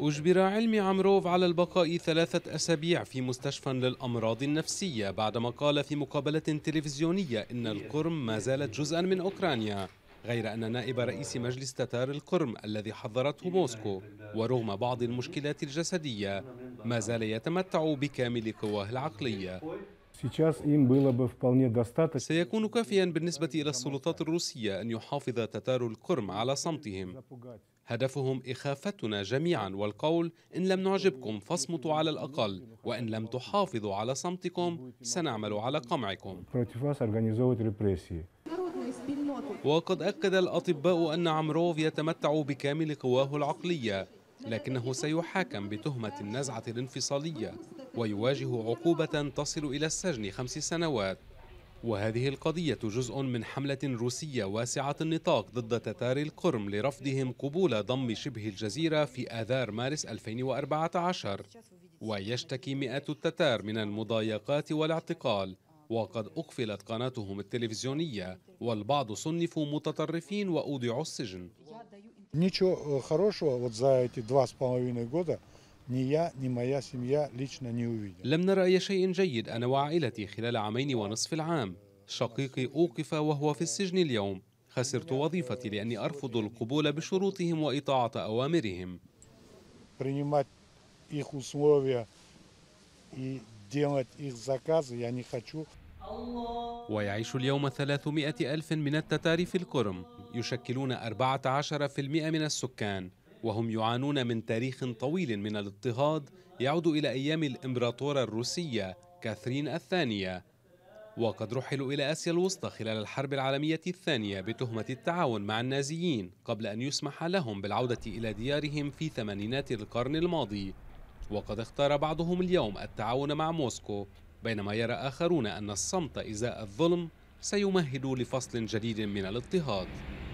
أجبر علمي عمروف على البقاء ثلاثة أسابيع في مستشفى للأمراض النفسية بعدما قال في مقابلة تلفزيونية إن القرم ما زالت جزءا من أوكرانيا غير أن نائب رئيس مجلس تتار القرم الذي حضرته موسكو ورغم بعض المشكلات الجسدية ما زال يتمتع بكامل قواه العقلية سيكون كافيا بالنسبة إلى السلطات الروسية أن يحافظ تتار الكرم على صمتهم هدفهم إخافتنا جميعا والقول إن لم نعجبكم فاصمتوا على الأقل وإن لم تحافظوا على صمتكم سنعمل على قمعكم وقد أكد الأطباء أن عمروف يتمتع بكامل قواه العقلية لكنه سيحاكم بتهمة النزعة الانفصالية ويواجه عقوبة تصل إلى السجن خمس سنوات وهذه القضية جزء من حملة روسية واسعة النطاق ضد تتار القرم لرفضهم قبول ضم شبه الجزيرة في آذار مارس 2014 ويشتكي مئات التتار من المضايقات والاعتقال وقد أقفلت قناتهم التلفزيونية والبعض صنفوا متطرفين وأودعوا السجن э, لم نرى أي شيء جيد أنا وعائلتي خلال عامين ونصف العام. شقيقي أوقف وهو في السجن اليوم. خسرت وظيفتي لأني أرفض القبول بشروطهم وإطاعة أوامرهم. делать их заказы, я не хочу. ويعيش اليوم 300 ألف من التتار في القرم يشكلون 14% من السكان وهم يعانون من تاريخ طويل من الاضطهاد يعود إلى أيام الإمبراطورة الروسية كاثرين الثانية وقد رحلوا إلى آسيا الوسطى خلال الحرب العالمية الثانية بتهمة التعاون مع النازيين قبل أن يسمح لهم بالعودة إلى ديارهم في ثمانينات القرن الماضي وقد اختار بعضهم اليوم التعاون مع موسكو بينما يرى آخرون أن الصمت إزاء الظلم سيمهد لفصل جديد من الاضطهاد